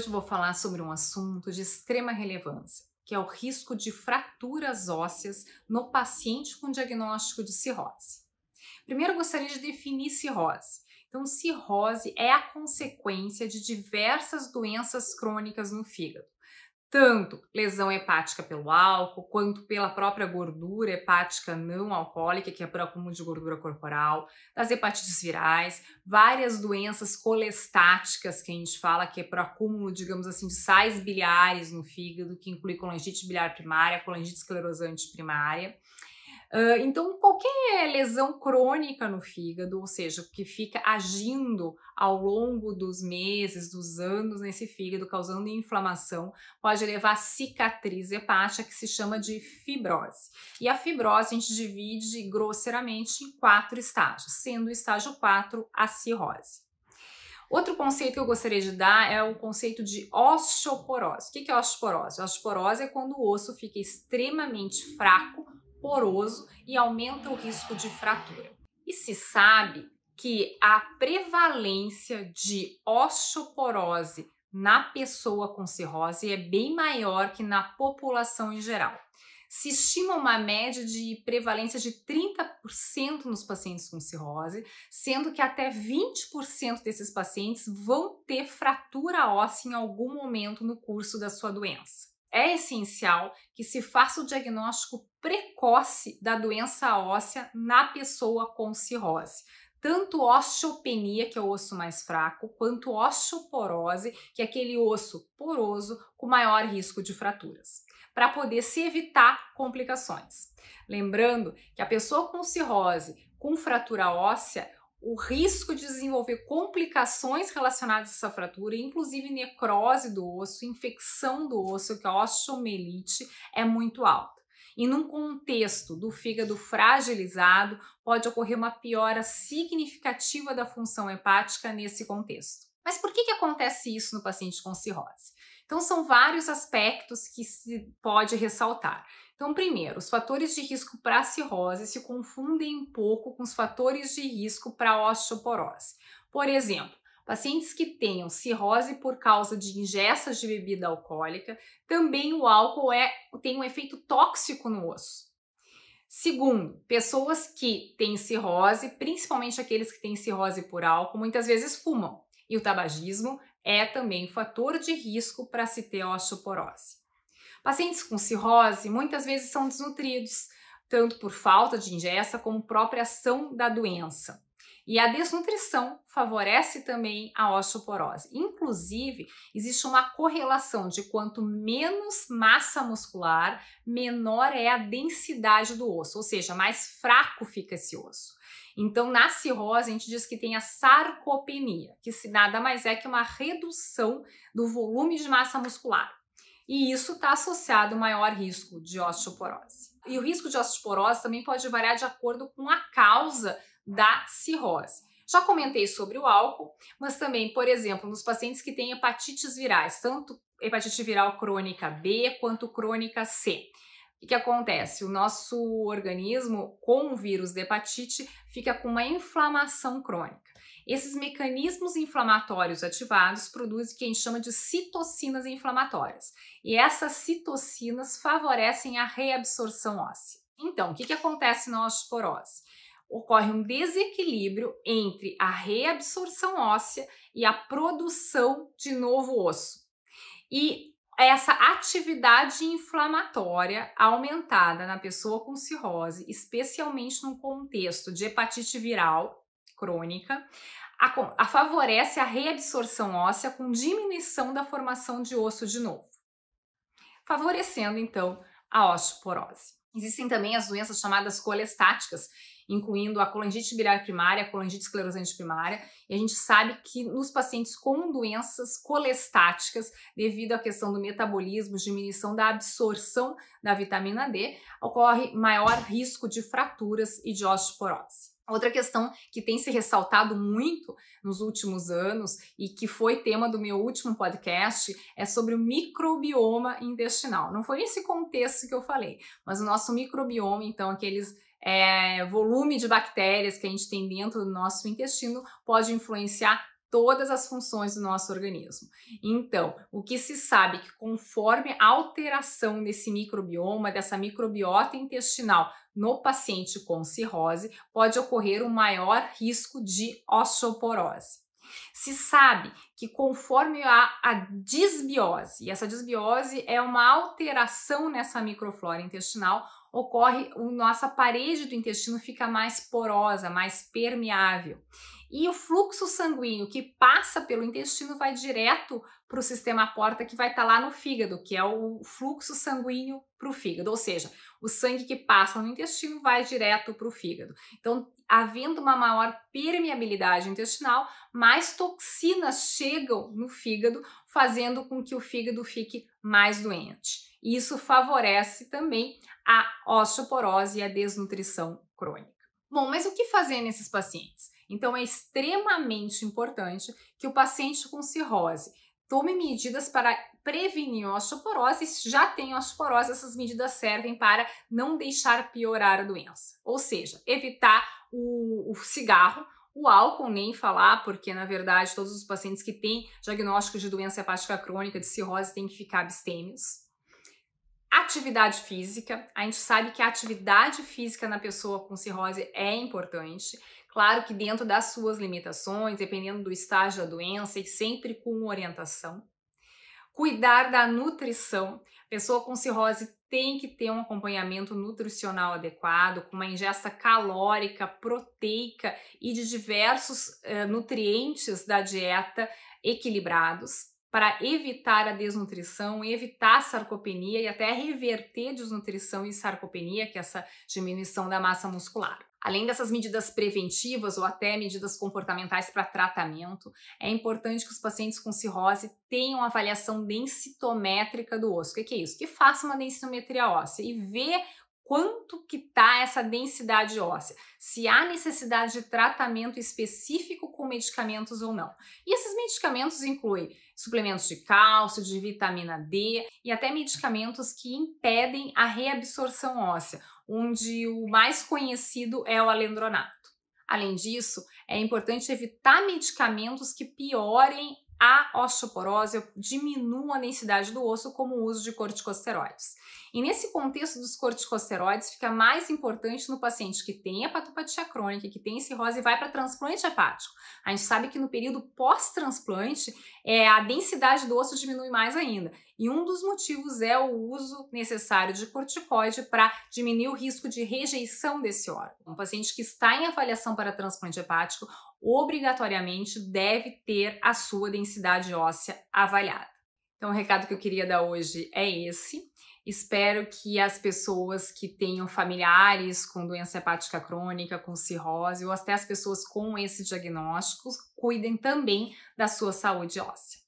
Hoje vou falar sobre um assunto de extrema relevância, que é o risco de fraturas ósseas no paciente com diagnóstico de cirrose. Primeiro, gostaria de definir cirrose. Então, cirrose é a consequência de diversas doenças crônicas no fígado, tanto lesão hepática pelo álcool, quanto pela própria gordura hepática não alcoólica, que é por acúmulo de gordura corporal, das hepatites virais, várias doenças colestáticas que a gente fala que é por acúmulo, digamos assim, de sais biliares no fígado, que inclui colangite biliar primária, colangite esclerosante primária. Uh, então, qualquer lesão crônica no fígado, ou seja, que fica agindo ao longo dos meses, dos anos nesse fígado, causando inflamação, pode levar a cicatriz hepática, que se chama de fibrose. E a fibrose a gente divide grosseiramente em quatro estágios, sendo o estágio 4 a cirrose. Outro conceito que eu gostaria de dar é o conceito de osteoporose. O que é osteoporose? osteoporose é quando o osso fica extremamente fraco poroso e aumenta o risco de fratura. E se sabe que a prevalência de osteoporose na pessoa com cirrose é bem maior que na população em geral. Se estima uma média de prevalência de 30% nos pacientes com cirrose, sendo que até 20% desses pacientes vão ter fratura óssea em algum momento no curso da sua doença. É essencial que se faça o diagnóstico precoce da doença óssea na pessoa com cirrose. Tanto osteopenia, que é o osso mais fraco, quanto osteoporose, que é aquele osso poroso com maior risco de fraturas, para poder se evitar complicações. Lembrando que a pessoa com cirrose, com fratura óssea, o risco de desenvolver complicações relacionadas a essa fratura, inclusive necrose do osso, infecção do osso, que é a osteomelite, é muito alto. E num contexto do fígado fragilizado, pode ocorrer uma piora significativa da função hepática nesse contexto. Mas por que, que acontece isso no paciente com cirrose? Então, são vários aspectos que se pode ressaltar. Então, primeiro, os fatores de risco para cirrose se confundem um pouco com os fatores de risco para osteoporose. Por exemplo, Pacientes que tenham cirrose por causa de ingestas de bebida alcoólica, também o álcool é, tem um efeito tóxico no osso. Segundo, pessoas que têm cirrose, principalmente aqueles que têm cirrose por álcool, muitas vezes fumam. E o tabagismo é também um fator de risco para se ter osteoporose. Pacientes com cirrose muitas vezes são desnutridos, tanto por falta de ingesta como própria ação da doença. E a desnutrição favorece também a osteoporose. Inclusive, existe uma correlação de quanto menos massa muscular, menor é a densidade do osso, ou seja, mais fraco fica esse osso. Então, na cirrose, a gente diz que tem a sarcopenia, que nada mais é que uma redução do volume de massa muscular. E isso está associado a maior risco de osteoporose. E o risco de osteoporose também pode variar de acordo com a causa da cirrose. Já comentei sobre o álcool, mas também, por exemplo, nos pacientes que têm hepatites virais, tanto hepatite viral crônica B quanto crônica C. O que acontece? O nosso organismo, com o vírus da hepatite, fica com uma inflamação crônica. Esses mecanismos inflamatórios ativados produzem o que a gente chama de citocinas inflamatórias. E essas citocinas favorecem a reabsorção óssea. Então, o que, que acontece na osteoporose? ocorre um desequilíbrio entre a reabsorção óssea e a produção de novo osso. E essa atividade inflamatória aumentada na pessoa com cirrose, especialmente no contexto de hepatite viral crônica, a, a favorece a reabsorção óssea com diminuição da formação de osso de novo, favorecendo então a osteoporose. Existem também as doenças chamadas colestáticas, incluindo a colangite biliar primária, a colangite esclerosante primária, e a gente sabe que nos pacientes com doenças colestáticas, devido à questão do metabolismo, diminuição da absorção da vitamina D, ocorre maior risco de fraturas e de osteoporose. Outra questão que tem se ressaltado muito nos últimos anos e que foi tema do meu último podcast é sobre o microbioma intestinal. Não foi nesse contexto que eu falei, mas o nosso microbioma, então, aqueles é, volume de bactérias que a gente tem dentro do nosso intestino pode influenciar todas as funções do nosso organismo. Então, o que se sabe é que conforme a alteração desse microbioma, dessa microbiota intestinal no paciente com cirrose, pode ocorrer um maior risco de osteoporose. Se sabe que conforme a, a disbiose, e essa disbiose é uma alteração nessa microflora intestinal, ocorre, a nossa parede do intestino fica mais porosa, mais permeável. E o fluxo sanguíneo que passa pelo intestino vai direto para o sistema porta, que vai estar tá lá no fígado, que é o fluxo sanguíneo para o fígado, ou seja, o sangue que passa no intestino vai direto para o fígado. Então, havendo uma maior permeabilidade intestinal, mais toxinas chegam no fígado, fazendo com que o fígado fique mais doente. E isso favorece também a osteoporose e a desnutrição crônica. Bom, mas o que fazer nesses pacientes? Então é extremamente importante que o paciente com cirrose tome medidas para prevenir osteoporose. Se já tem osteoporose, essas medidas servem para não deixar piorar a doença, ou seja, evitar o, o cigarro. O álcool nem falar, porque na verdade todos os pacientes que têm diagnóstico de doença hepática crônica, de cirrose, têm que ficar abstêmios. Atividade física, a gente sabe que a atividade física na pessoa com cirrose é importante. Claro que dentro das suas limitações, dependendo do estágio da doença e sempre com orientação. Cuidar da nutrição. Pessoa com cirrose tem que ter um acompanhamento nutricional adequado, com uma ingesta calórica, proteica e de diversos uh, nutrientes da dieta equilibrados para evitar a desnutrição, evitar a sarcopenia e até reverter desnutrição e sarcopenia, que é essa diminuição da massa muscular. Além dessas medidas preventivas ou até medidas comportamentais para tratamento, é importante que os pacientes com cirrose tenham avaliação densitométrica do osso. O que é isso? Que faça uma densitometria óssea e vê quanto que está essa densidade óssea, se há necessidade de tratamento específico com medicamentos ou não. E esses medicamentos incluem suplementos de cálcio, de vitamina D e até medicamentos que impedem a reabsorção óssea, onde o mais conhecido é o alendronato. Além disso, é importante evitar medicamentos que piorem a osteoporose, eu diminuo a densidade do osso como o uso de corticosteroides. E nesse contexto dos corticosteroides, fica mais importante no paciente que tem hepatopatia crônica, que tem cirrose e vai para transplante hepático. A gente sabe que no período pós-transplante, é, a densidade do osso diminui mais ainda. E um dos motivos é o uso necessário de corticoide para diminuir o risco de rejeição desse órgão. Um paciente que está em avaliação para transplante hepático obrigatoriamente deve ter a sua densidade óssea avaliada. Então, o recado que eu queria dar hoje é esse. Espero que as pessoas que tenham familiares com doença hepática crônica, com cirrose, ou até as pessoas com esse diagnóstico, cuidem também da sua saúde óssea.